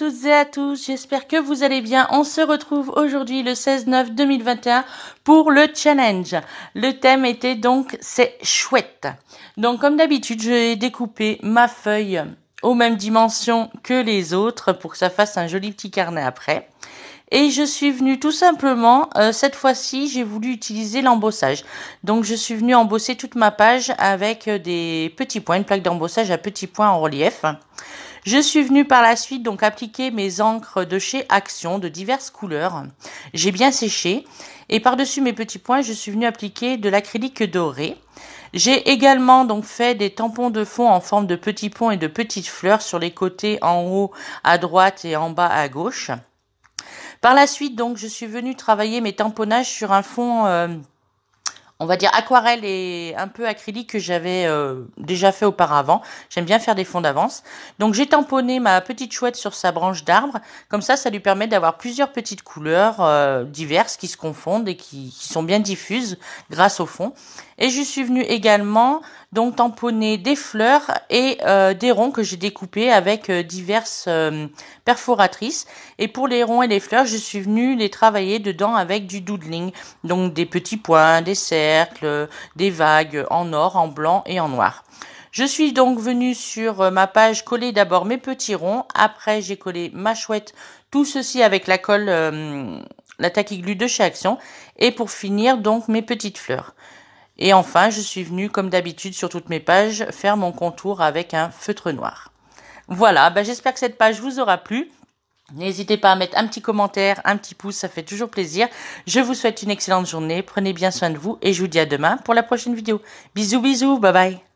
toutes et à tous, j'espère que vous allez bien. On se retrouve aujourd'hui le 16-9-2021 pour le challenge. Le thème était donc c'est chouette. Donc comme d'habitude, j'ai découpé ma feuille aux mêmes dimensions que les autres pour que ça fasse un joli petit carnet après. Et je suis venue tout simplement, euh, cette fois-ci, j'ai voulu utiliser l'embossage. Donc je suis venue embosser toute ma page avec euh, des petits points, une plaque d'embossage à petits points en relief. Je suis venue par la suite donc appliquer mes encres de chez Action de diverses couleurs. J'ai bien séché et par-dessus mes petits points, je suis venue appliquer de l'acrylique doré. J'ai également donc fait des tampons de fond en forme de petits ponts et de petites fleurs sur les côtés en haut à droite et en bas à gauche. Par la suite donc, je suis venue travailler mes tamponnages sur un fond euh, on va dire aquarelle et un peu acrylique que j'avais euh, déjà fait auparavant. J'aime bien faire des fonds d'avance. Donc j'ai tamponné ma petite chouette sur sa branche d'arbre. Comme ça, ça lui permet d'avoir plusieurs petites couleurs euh, diverses qui se confondent et qui, qui, sont bien diffuses grâce au fond. Et je suis venue également donc tamponner des fleurs et euh, des ronds que j'ai découpés avec euh, diverses euh, perforatrices. Et pour les ronds et les fleurs, je suis venue les travailler dedans avec du doodling, donc des petits points, des cercles, des vagues en or, en blanc et en noir. Je suis donc venue sur ma page coller d'abord mes petits ronds, après j'ai collé ma chouette, tout ceci avec la colle, la la taquiglue de chez Action, et pour finir donc mes petites fleurs. Et enfin, je suis venue, comme d'habitude, sur toutes mes pages, faire mon contour avec un feutre noir. Voilà, bah, j'espère que cette page vous aura plu. N'hésitez pas à mettre un petit commentaire, un petit pouce, ça fait toujours plaisir. Je vous souhaite une excellente journée, prenez bien soin de vous et je vous dis à demain pour la prochaine vidéo. Bisous bisous, bye bye